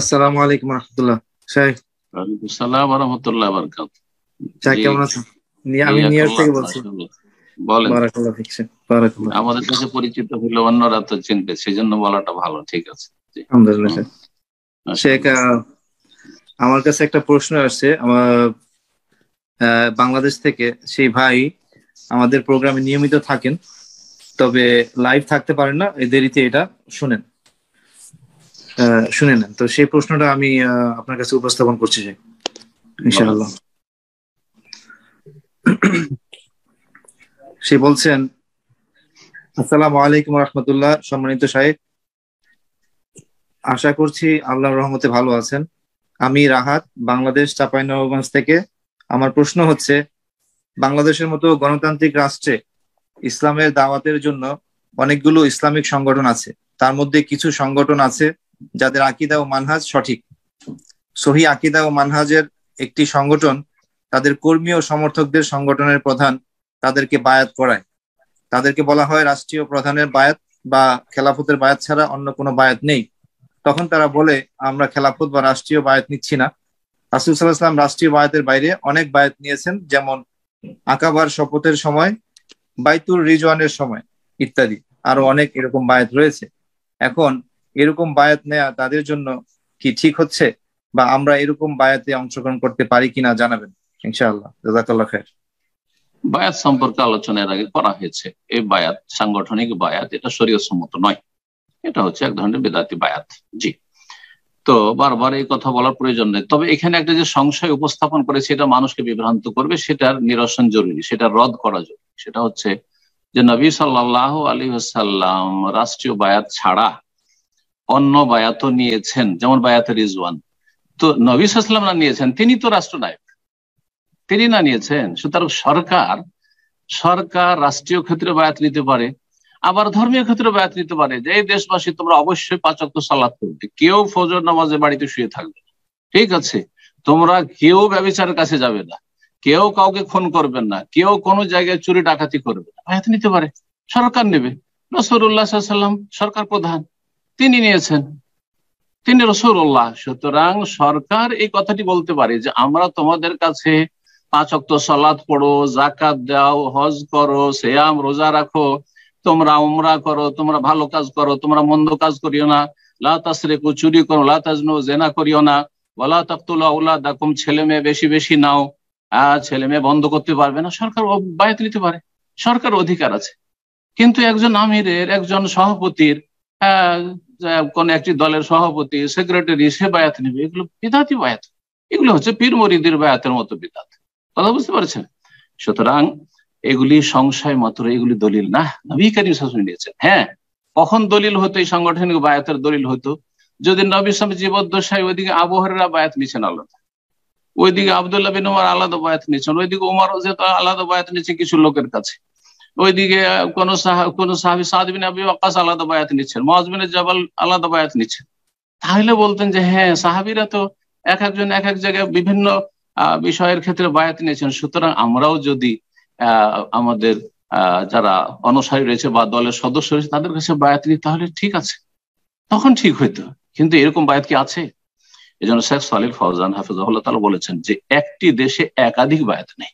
আসসালামু আলাইকুম রহমতুল্লাহ শাইখ ওয়ালাইকুম আসসালাম ওয়া রাহমাতুল্লাহ ওয়া বারাকাতুহু কেমন আছেন আমি থেকে বলছি বলেন বারাকাল্লাহ বারাকাল্লাহ আমাদের কাছে পরিচিত হলো অন্যরা তো চিনবে সেজন্য বলাটা ভালো ঠিক আছে আলহামদুলিল্লাহ শেখ আমার কাছে একটা প্রশ্ন আসছে আমার বাংলাদেশ থেকে সেই ভাই আমাদের প্রোগ্রামে নিয়মিত থাকেন তবে লাইভ থাকতে পারেন না দেরিতে এটা শুনেন শুনে নেন তো সেই প্রশ্নটা আমি আপনার কাছে উপস্থাপন করছি ইনশাআল্লাহ সে বলছেন আসসালামু আলাইকুম রহমতুল্লাহ সম্মানিত সাহেব আশা করছি আল্লাহর রহমতে ভালো আছেন আমি রাহাত বাংলাদেশ চাঁপাইনবাবগঞ্জ থেকে আমার প্রশ্ন হচ্ছে বাংলাদেশের মতো গণতান্ত্রিক রাষ্ট্রে ইসলামের দাওয়াতের জন্য অনেকগুলো ইসলামিক সংগঠন আছে তার মধ্যে কিছু সংগঠন আছে যাদের আকিদা ও মানহাজ সঠিক সহি আকিদা ও মানহাজের একটি সংগঠন তাদের কর্মী ও সমর্থকদের সংগঠনের প্রধান তাদেরকে বায়াত করায় তাদেরকে বলা হয় রাষ্ট্রীয় প্রধানের বায়াত বা খেলাফতের বায়াত ছাড়া অন্য কোনো বায়াত নেই তখন তারা বলে আমরা খেলাফত বা রাষ্ট্রীয় বায়াত নিচ্ছি না রাসুল সাল্লাহাম রাষ্ট্রীয় বায়াতের বাইরে অনেক বায়াত নিয়েছেন যেমন আকাবার শপথের সময় বাইতুল রিজওয়ানের সময় ইত্যাদি আরো অনেক এরকম বায়াত রয়েছে এখন এরকম বায়াত নেয়া তাদের জন্য কি ঠিক হচ্ছে বা আমরা এরকম বায়াতে অংশগ্রহণ করতে পারি কিনা জানাবেন ইনশাআল্লাহ খের বায়াত সম্পর্কে আলোচনার আগে করা হয়েছে এই বায়াত সাংগঠনিক বায়াত এটা শরীয় সম্মত নয় এটা হচ্ছে এক ধরনের বেদাতি বায়াত জি তো বারবার এই কথা বলার প্রয়োজন নেই তবে এখানে একটা যে সংশয় উপস্থাপন করে সেটা মানুষকে বিভ্রান্ত করবে সেটার নিরসন জরুরি সেটা রদ করা জরুরি সেটা হচ্ছে যে নবী সাল্লাহ আলী সাল্লাম রাষ্ট্রীয় বায়াত ছাড়া অন্য বায়াত নিয়েছেন যেমন বায়াত রিজওয়ান তো নবী সাল্লাম না নিয়েছেন তিনি তো রাষ্ট্রনায়ক তিনি না নিয়েছেন সুতরাং সরকার সরকার রাষ্ট্রীয় ক্ষেত্রে বায়াত নিতে পারে আবার ধর্মীয় ক্ষেত্রে বায়াত নিতে পারে যে দেশবাসী তোমরা অবশ্যই পাঁচক্ত সালাত করবে কেউ ফজর নামাজে বাড়িতে শুয়ে থাকবে ঠিক আছে তোমরা কেউ ব্যবচারের কাছে যাবে না কেউ কাউকে খুন করবেন না কেউ কোনো জায়গায় চুরি ডাকাতি করবে না বায়াত নিতে পারে সরকার নেবে নসরুল্লাহ সাল্লাম সরকার প্রধান তিনি নিয়েছেন তিনি রসুল্লাহ সুতরাং সরকার এই কথাটি বলতে পারে যে আমরা তোমাদের কাছে পাঁচ অক্ত সলাদ পড়ো জাকাত দাও হজ করো সেয়াম রোজা রাখো তোমরা উমরা করো তোমরা ভালো কাজ করো তোমরা মন্দ কাজ করিও না লাতাসরেকু চুরি করো লাতাজনু জেনা করিও না ওলা তাকতুলা উল্লা দাকুম ছেলে মেয়ে বেশি বেশি নাও আহ ছেলে মেয়ে বন্ধ করতে পারবে না সরকার বায়াত নিতে পারে সরকার অধিকার আছে কিন্তু একজন আমিরের একজন সভাপতির কোন একটি দলের সভাপতি সেক্রেটারি সে বায়াত নেবে এগুলো বিধাতি বায়াত এগুলো হচ্ছে পীর মরিদের বায়াতের মতো বিধাত কথা বুঝতে পারছেন সুতরাং এগুলি সংশয় মাত্র এগুলি দলিল না নবী কারিম শাসন নিয়েছেন হ্যাঁ কখন দলিল হতো এই সাংগঠনিক বায়াতের দলিল হতো যদি নবী সামী জীবদ্দশায় ওইদিকে আবহাওয়ারা বায়াত নিয়েছেন আলাদা ওইদিকে আবদুল্লাহ বিন ওমর আলাদা বায়াত নিয়েছেন ওইদিকে ওমর যেহেতু আলাদা বায়াত নিয়েছে কিছু লোকের কাছে ওইদিকে কোন কোন সাহাবি সাদবিন আবি আলাদা বায়াত নিচ্ছেন মহাজবিন জবাল আলাদা বায়াত নিচ্ছেন তাহলে বলতেন যে হ্যাঁ সাহাবিরা তো এক একজন এক এক জায়গায় বিভিন্ন বিষয়ের ক্ষেত্রে বায়াত নিয়েছেন সুতরাং আমরাও যদি আমাদের যারা অনুসারী রয়েছে বা দলের সদস্য রয়েছে তাদের কাছে বায়াত নিই তাহলে ঠিক আছে তখন ঠিক হইতো কিন্তু এরকম বায়াত কি আছে এই জন্য শেখ সালিল ফৌজান হাফিজ বলেছেন যে একটি দেশে একাধিক বায়াত নেই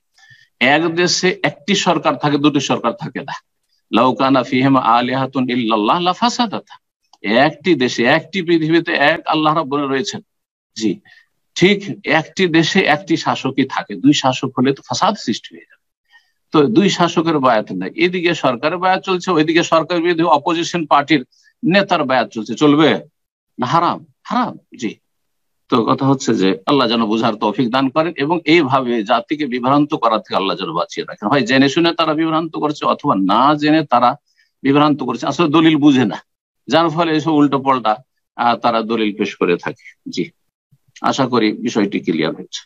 এক দেশে একটি সরকার থাকে দুটি সরকার থাকে না লাউকানা ফিহেম আলিহাতুন ইল্লাল্লাহ লাফাসাদাতা একটি দেশে একটি পৃথিবীতে এক আল্লাহ রাব্বুল রয়েছেন জি ঠিক একটি দেশে একটি শাসকই থাকে দুই শাসক হলে তো ফাসাদ সৃষ্টি হয়ে যাবে তো দুই শাসকের বায়াত নাই এদিকে সরকারের বায়াত চলছে ওইদিকে সরকার বিরোধী অপোজিশন পার্টির নেতার বায়াত চলছে চলবে না হারাম হারাম জি তো কথা হচ্ছে যে আল্লাহ যেন বুঝার তৌফিক দান করেন এবং এইভাবে জাতিকে বিভ্রান্ত করা থেকে আল্লাহ যেন বাঁচিয়ে রাখেন হয় জেনে শুনে তারা বিভ্রান্ত করছে অথবা না জেনে তারা বিভ্রান্ত করছে আসলে দলিল বুঝে না যার ফলে এসব উল্টো পাল্টা তারা দলিল পেশ করে থাকে জি আশা করি বিষয়টি ক্লিয়ার হয়েছে